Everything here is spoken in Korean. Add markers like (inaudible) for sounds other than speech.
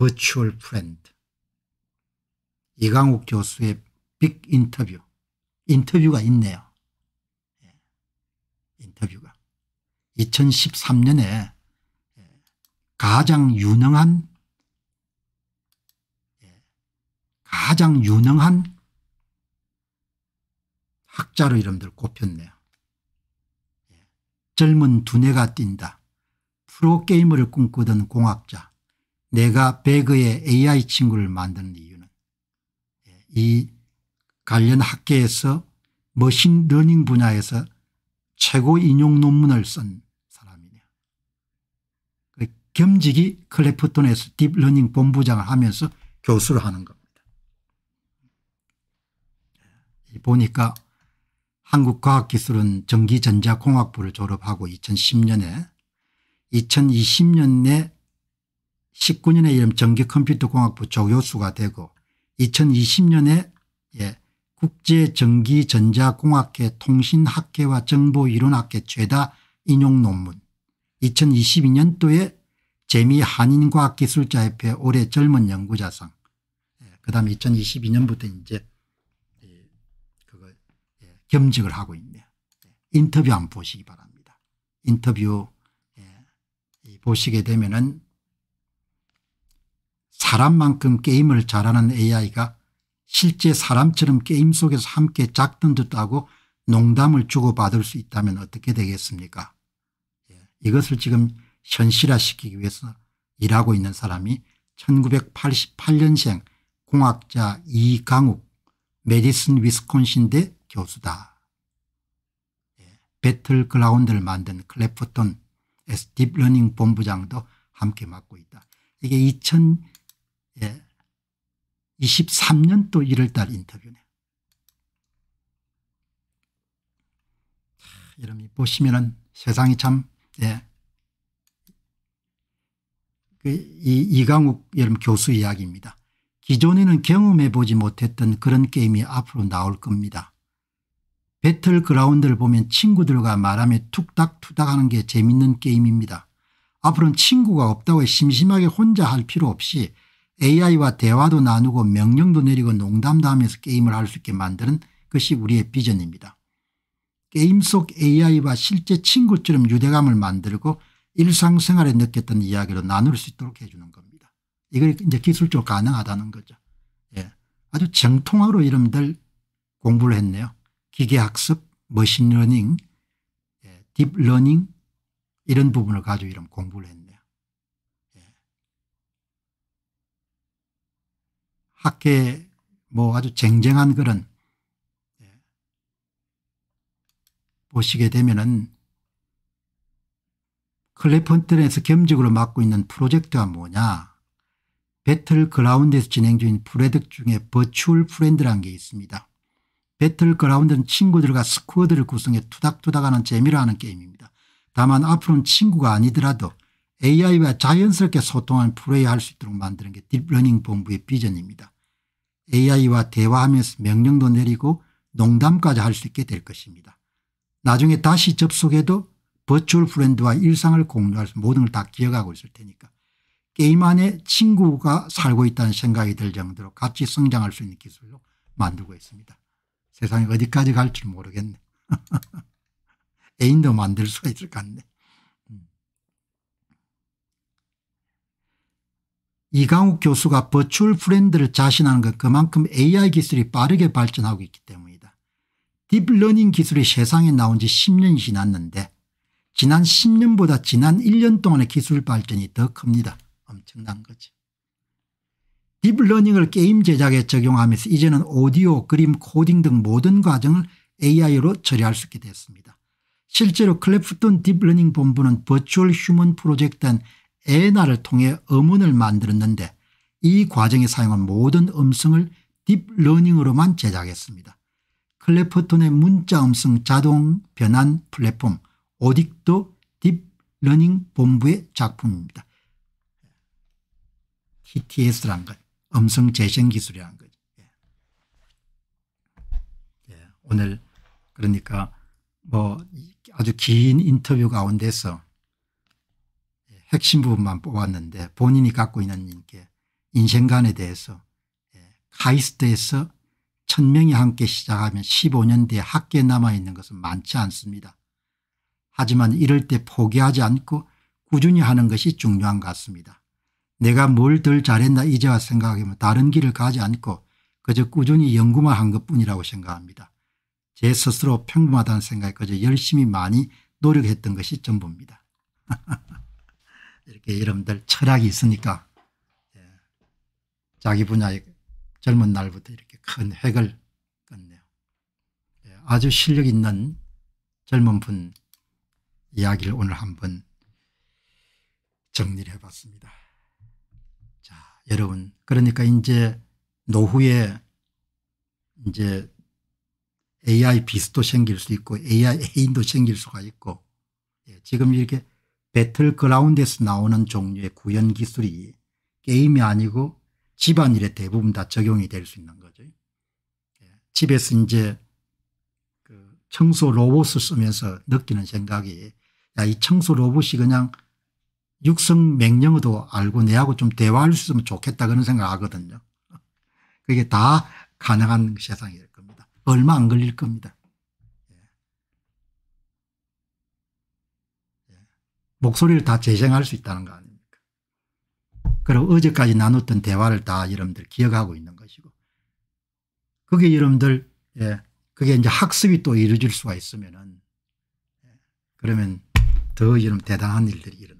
Virtual Friend. 이강욱 교수의 빅 인터뷰. 인터뷰가 있네요. 예. 인터뷰가. 2013년에 가장 유능한 예. 가장 유능한 학자로 이름들 꼽혔네요. 예. 젊은 두뇌가 뛴다. 프로게이머를 꿈꾸던 공학자. 내가 배그의 AI 친구를 만드는 이유는 예, 이 관련 학계에서 머신러닝 분야에서 최고 인용 논문을 쓴사람이냐 그 겸직이 클레프톤에서 딥러닝 본부장을 하면서 교수를 하는 겁니다. 예, 보니까 한국과학기술은 전기전자공학부를 졸업하고 2010년에 2020년 에 19년에 이름 전기컴퓨터공학부 조교수가 되고 2020년에 예, 국제전기전자공학회 통신학회와 정보이론학회 최다 인용 논문 2022년도에 재미한인과학기술자협회 올해 젊은 연구자상 예, 그다음에 2022년부터 이제 예, 그걸 예, 겸직을 하고 있네요. 예, 인터뷰 한번 보시기 바랍니다. 인터뷰 예, 보시게 되면은 사람만큼 게임을 잘하는 AI가 실제 사람처럼 게임 속에서 함께 작던 듯하고 농담을 주고받을 수 있다면 어떻게 되겠습니까 예, 이것을 지금 현실화시키기 위해서 일하고 있는 사람이 1988년생 공학자 이강욱 메디슨 위스콘신대 교수다. 예, 배틀그라운드를 만든 클래프톤 딥러닝 본부장도 함께 맡고 있다. 이게 2000 예. 2 3년또 1월달 인터뷰네 여러분 보시면은 세상이 참 예. 그 이 이강욱 여러분 교수 이야기입니다. 기존에는 경험해 보지 못했던 그런 게임이 앞으로 나올 겁니다. 배틀그라운드를 보면 친구들과 말하며 툭닥투닥 하는 게 재밌는 게임입니다. 앞으로는 친구가 없다고 심심하게 혼자 할 필요 없이 AI와 대화도 나누고 명령도 내리고 농담도 하면서 게임을 할 수 있게 만드는 것이 우리의 비전입니다. 게임 속 AI와 실제 친구처럼 유대감을 만들고 일상생활에 느꼈던 이야기로 나눌 수 있도록 해주는 겁니다. 이걸 이제 기술적으로 가능하다는 거죠. 예. 아주 정통으로 이름들 공부를 했네요. 기계학습, 머신러닝, 예, 딥러닝 이런 부분을 가지고 이름 공부를 했네요. 학계 뭐 아주 쟁쟁한 그런 예, 보시게 되면은 클레펀튼에서 겸직으로 맡고 있는 프로젝트가 뭐냐 배틀그라운드에서 진행 중인 프레젝 중에 버추얼 프렌드라는 게 있습니다. 배틀그라운드는 친구들과 스쿼드를 구성해 투닥투닥하는 재미로 하는 게임입니다. 다만 앞으로는 친구가 아니더라도 AI와 자연스럽게 소통하는 플레이할 수 있도록 만드는 게 딥러닝 본부의 비전입니다. AI와 대화하면서 명령도 내리고 농담까지 할 수 있게 될 것입니다. 나중에 다시 접속해도 버추얼 프렌드와 일상을 공유할 모든 걸 다 기억하고 있을 테니까 게임 안에 친구가 살고 있다는 생각이 들 정도로 같이 성장할 수 있는 기술로 만들고 있습니다. 세상이 어디까지 갈 줄 모르겠네. (laughs) 애인도 만들 수가 있을 것 같네. 이강욱 교수가 버추얼 프렌드를 자신하는 것 그만큼 AI 기술이 빠르게 발전하고 있기 때문이다. 딥러닝 기술이 세상에 나온 지 10년이 지났는데 지난 10년보다 지난 1년 동안의 기술 발전이 더 큽니다. 엄청난 거지. 딥러닝을 게임 제작에 적용하면서 이제는 오디오, 그림, 코딩 등 모든 과정을 AI로 처리할 수 있게 됐습니다. 실제로 클래프톤 딥러닝 본부는 버추얼 휴먼 프로젝트한 에나를 통해 음원을 만들었는데 이 과정에 사용한 모든 음성을 딥러닝으로만 제작했습니다. 클레프톤의 문자 음성 자동 변환 플랫폼 오딕도 딥러닝 본부의 작품입니다. t t s 라 것, 음성 재생 기술이라는 예. 예, 오늘 그러니까 뭐 아주 긴 인터뷰 가운데서 핵심 부분만 뽑았는데 본인이 갖고 있는 인게 인생관에 대해서 예, 카이스트에서 1000명이 함께 시작하면 15년 뒤에 학계에 남아있는 것은 많지 않습니다. 하지만 이럴 때 포기하지 않고 꾸준히 하는 것이 중요한 것 같습니다. 내가 뭘 덜 잘했나 이제와 생각하면 다른 길을 가지 않고 그저 꾸준히 연구만 한 것뿐이라고 생각합니다. 제 스스로 평범하다는 생각에 그저 열심히 많이 노력했던 것이 전부입니다. (laughs) 여러분들 예, 철학이 있으니까 예, 자기 분야에 젊은 날부터 이렇게 큰 획을 끊네요 예, 아주 실력 있는 젊은 분 이야기를 오늘 한번 정리를 해봤습니다. 자, 여러분 그러니까 이제 노후에 이제 AI 비스도 생길 수 있고 AI 애인도 생길 수가 있고 예, 지금 이렇게 배틀그라운드에서 나오는 종류의 구현 기술이 게임이 아니고 집안일에 대부분 다 적용이 될 수 있는 거죠. 예. 집에서 이제 그 청소 로봇을 쓰면서 느끼는 생각이 야이 청소 로봇이 그냥 육성 맹령어도 알고 내하고 좀 대화할 수 있으면 좋겠다 그런 생각을 하거든요. 그게 다 가능한 세상일 겁니다. 얼마 안 걸릴 겁니다. 목소리를 다 재생할 수 있다는 거 아닙니까? 그리고 어제까지 나눴던 대화를 다 여러분들 기억하고 있는 것이고 그게 여러분들 예, 그게 이제 학습이 또 이루어질 수가 있으면은 예, 그러면 더 이런 대단한 일들이 일어나.